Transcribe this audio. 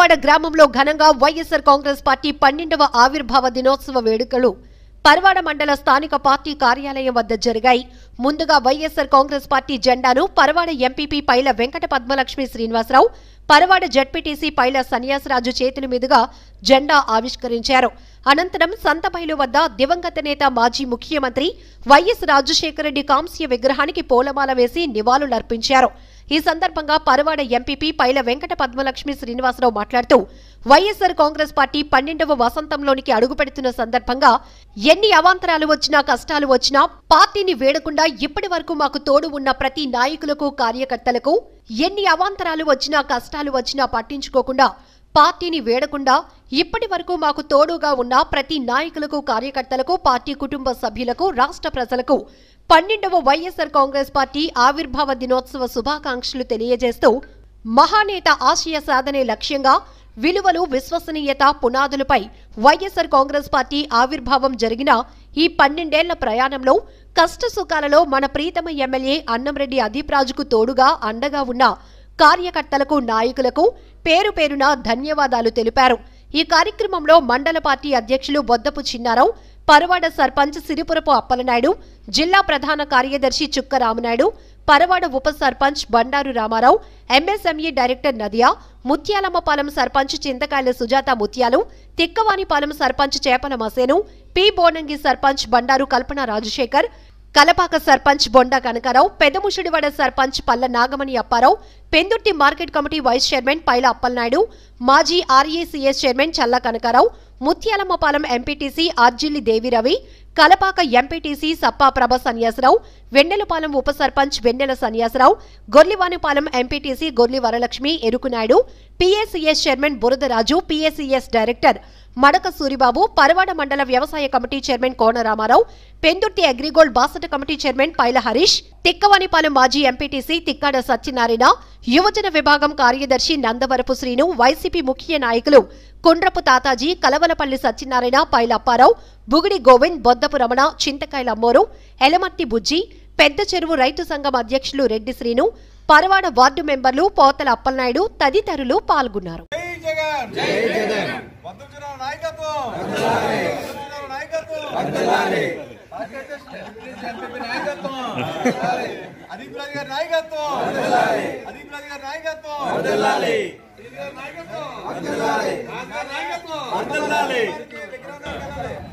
విజయవాడ గ్రామంలో ఘనంగా వైఎస్సార్ కాంగ్రెస్ పార్టీ పన్నెండవ ఆవిర్భావ దినోత్సవ వేడుకలు పర్వాడ మండల స్థానిక పార్టీ కార్యాలయం వద్ద జరిగాయి ముందుగా వైఎస్సార్ కాంగ్రెస్ పార్టీ జెండాను పర్వాడ ఎంపీపీ పైల వెంకట పద్మలక్ష్మి శ్రీనివాసరావు పరవాడ జడ్పీటీసీ పైల సన్యాసరాజు చేతుల మీదుగా జెండా ఆవిష్కరించారు అనంతరం సంతపైలు వద్ద దివంగత నేత మాజీ ముఖ్యమంత్రి వైఎస్ రాజశేఖరరెడ్డి కాంస్య విగ్రహానికి పూలమాల వేసి నివాళులర్పించారు ఈ సందర్భంగా పరవాడ ఎంపీపీ పైల వెంకట పద్మలక్ష్మి శ్రీనివాసరావు మాట్లాడుతూ వైఎస్సార్ కాంగ్రెస్ పార్టీ పన్నెండవ వసంతంలోనికి అడుగుపెడుతున్న సందర్భంగా ఎన్ని అవాంతరాలు వచ్చినా కష్టాలు వచ్చినా పార్టీని వేడకుండా ఇప్పటి వరకు మాకు తోడు ఉన్న ప్రతి నాయకులకు కార్యకర్తలకు ఎన్ని అవాంతరాలు వచ్చినా కష్టాలు వచ్చినా పట్టించుకోకుండా పార్టీని వేడకుండా ఇప్పటి వరకు మాకు తోడుగా ఉన్న ప్రతి నాయకులకు కార్యకర్తలకు పార్టీ కుటుంబ సభ్యులకు రాష్ట్ర ప్రజలకు పన్నెండవ వైఎస్ఆర్ కాంగ్రెస్ పార్టీ ఆవిర్భావ దినోత్సవ శుభాకాంక్షలు తెలియజేస్తూ మహానేత ఆశయ సాధనే లక్ష్యంగా విలువలు విశ్వసనీయత పునాదులపై వైఎస్ఆర్ కాంగ్రెస్ పార్టీ ఆవిర్భావం జరిగిన ఈ పన్నెండేళ్ల ప్రయాణంలో కష్టసుఖాలలో మన ప్రీతమ ఎమ్మెల్యే అన్నంరెడ్డి అదీప్రాజుకు తోడుగా అండగా ఉన్న కార్యకర్తలకు నాయకులకు పేరు పేరున ధన్యవాదాలు తెలిపారు ఈ కార్యక్రమంలో మండల పార్టీ అధ్యక్షులు బొద్దపు చిన్నారావు పరవాడ సర్పంచ్ సిరిపురపు అప్పలనాయుడు జిల్లా ప్రధాన కార్యదర్శి చుక్క రామనాయుడు పరవాడ ఉప sarpanch Bandaru Ramarao MSME director Nadiya Muthyalammapalem sarpanch Chintakayala Sujatha Mutyalu Tikkavanipalem sarpanch Chepala Masenu P Bonangi sarpanch Bandaru Kalpana Rajasekhar Kalapaka sarpanch Bonda Kanakarao Pedamushidivada sarpanch Palla Nagamani Apparao Pendurthi market committee vice chairman Paila Appalanaidu మాజీ RACS chairman Challa Kanakarao Muthyalammapalem MPTC Arjilli Deviravi Kalapaka MPTC Sappa Prabha Sanyasirao Vennelapalem ఉప sarpanch Vennela Sanyasirao Gorlivanipalem MPTC Gorli Varalakshmi Erukunaidu PACS chairman Buradaraju PACS director మడక సూరిబాబు పరవాడ మండల వ్యవసాయ కమిటీ చైర్మన్ కోన రామారావు పెందుర్తి అగ్రిగోల్డ్ బాసట కమిటీ చైర్మన్ పైల హరీష్ తిక్కవాణిపాలెం మాజీ ఎంపీటీసీ తిక్కాడ సత్యనారాయణ యువజన విభాగం కార్యదర్శి నందవరపు శ్రీను వైసీపీ ముఖ్య నాయకులు కుండ్రపు తాతాజీ కలవలపల్లి సత్యనారాయణ పైలప్పారావు బుగిడి గోవింద్ బొద్దపు రమణ చింతకాయల అమ్మోరు ఎలమర్తి బుజ్జి పెద్ద చెరువు రైతు సంఘం అధ్యక్షులు రెడ్డి శ్రీను పరవాడ వార్డు మెంబర్లు పోతల అప్పలనాయుడు తదితరులు పాల్గొన్నారు మద్దతురావు నాయకత్వం నాయకత్వం నాయకత్వం అదీప్ రాజు గారి నాయకత్వం అదీప్ రాజు గారి నాయకత్వం